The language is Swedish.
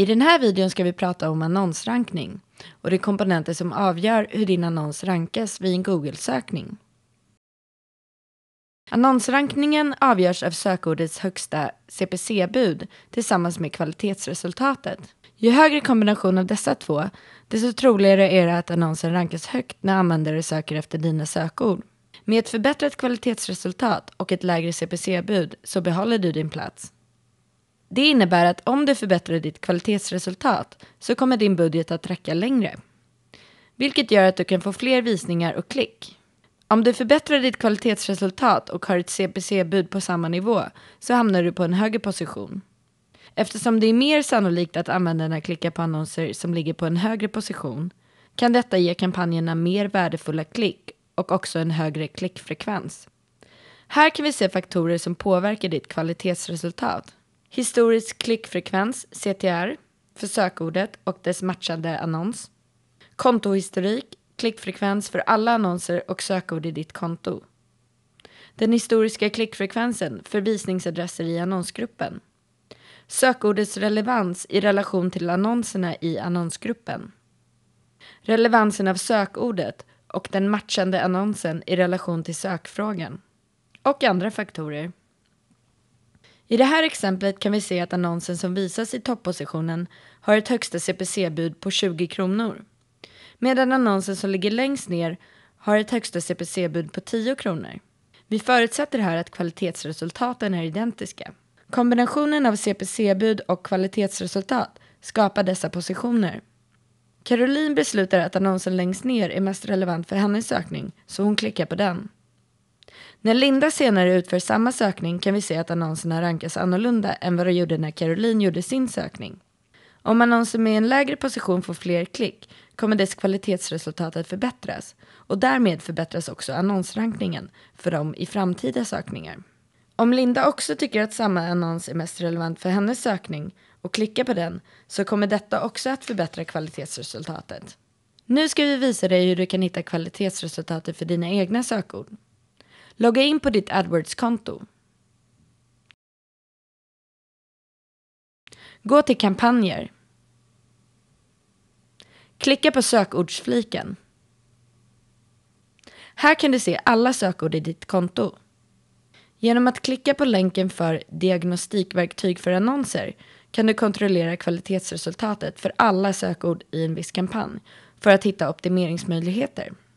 I den här videon ska vi prata om annonsrankning och de komponenter som avgör hur din annons rankas vid en Google-sökning. Annonsrankningen avgörs av sökordets högsta CPC-bud tillsammans med kvalitetsresultatet. Ju högre kombination av dessa två, desto troligare är det att annonsen rankas högt när användare söker efter dina sökord. Med ett förbättrat kvalitetsresultat och ett lägre CPC-bud så behåller du din plats. Det innebär att om du förbättrar ditt kvalitetsresultat så kommer din budget att räcka längre. Vilket gör att du kan få fler visningar och klick. Om du förbättrar ditt kvalitetsresultat och har ett CPC-bud på samma nivå så hamnar du på en högre position. Eftersom det är mer sannolikt att användarna klickar på annonser som ligger på en högre position kan detta ge kampanjerna mer värdefulla klick och också en högre klickfrekvens. Här kan vi se faktorer som påverkar ditt kvalitetsresultat. Historisk klickfrekvens, CTR, för sökordet och dess matchande annons. Kontohistorik, klickfrekvens för alla annonser och sökord i ditt konto. Den historiska klickfrekvensen för visningsadresser i annonsgruppen. Sökordets relevans i relation till annonserna i annonsgruppen. Relevansen av sökordet och den matchande annonsen i relation till sökfrågan. Och andra faktorer. I det här exemplet kan vi se att annonsen som visas i toppositionen har ett högsta CPC-bud på 20 kronor. Medan annonsen som ligger längst ner har ett högsta CPC-bud på 10 kronor. Vi förutsätter här att kvalitetsresultaten är identiska. Kombinationen av CPC-bud och kvalitetsresultat skapar dessa positioner. Caroline beslutar att annonsen längst ner är mest relevant för hennes sökning, så hon klickar på den. När Linda senare utför samma sökning kan vi se att annonserna rankas annorlunda än vad de gjorde när Caroline gjorde sin sökning. Om annonsen med en lägre position får fler klick kommer dess kvalitetsresultat att förbättras och därmed förbättras också annonsrankningen för dem i framtida sökningar. Om Linda också tycker att samma annons är mest relevant för hennes sökning och klickar på den så kommer detta också att förbättra kvalitetsresultatet. Nu ska vi visa dig hur du kan hitta kvalitetsresultatet för dina egna sökord. Logga in på ditt AdWords-konto. Gå till kampanjer. Klicka på sökordsfliken. Här kan du se alla sökord i ditt konto. Genom att klicka på länken för diagnostikverktyg för annonser kan du kontrollera kvalitetsresultatet för alla sökord i en viss kampanj för att hitta optimeringsmöjligheter.